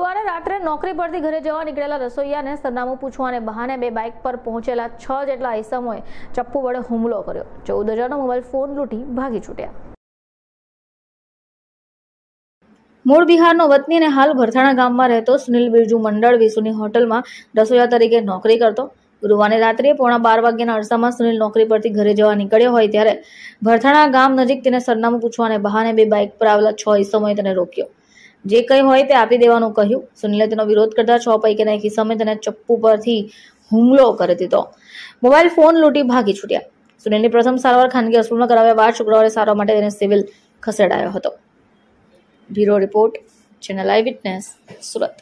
ગુરુવારે રાત્રે નોકરી પરથી ઘરે જવા નીકળેલા રસોઈયાને સરનામું પૂછવાને બહાને બે બાઇક પર પહોંચેલા 6 જેટલા હિસ્મોએ છપ્પું વડે હુમલો કર્યો 14,000 નો મોબાઈલ ફોન લૂટી ભાગી છૂટ્યા મોર બિહારનો વતનીને હાલ ભરથાણા ગામમાં રહેતો સુનિલ વીરજુ મંડળ જેસુની હોટેલમાં રસોયા તરીકે નોકરી કરતો ગુરુવાને રાત્રે પોણા 12 વાગ્યાના અડધામાં સુનિલ નોકરી પરથી ઘરે જવા નીકળ્યો હોય ત્યારે ભરથાણા ગામ નજીક તેને સરનામું પૂછવાને બહાને બે બાઇક પર આવેલા 6 હિસ્મોએ તેને રોક્યો જે કંઈ હોય તે આપી દેવાનું કહ્યું સુનિલે તેનો વિરોધ કરતા છ પૈકીના એક સમય તેને ચપ્પુ પરથી હુમલો કરી દીધો મોબાઈલ ફોન લૂંટી ભાગી છૂટ્યા સુનિલની પ્રથમ સારવાર ખાનગી હોસ્પિટલમાં કરાવ્યા બાદ શુક્રવારે સારવાર માટે તેને સિવિલ ખસેડાયો હતો bureau report channel eyewitness Surat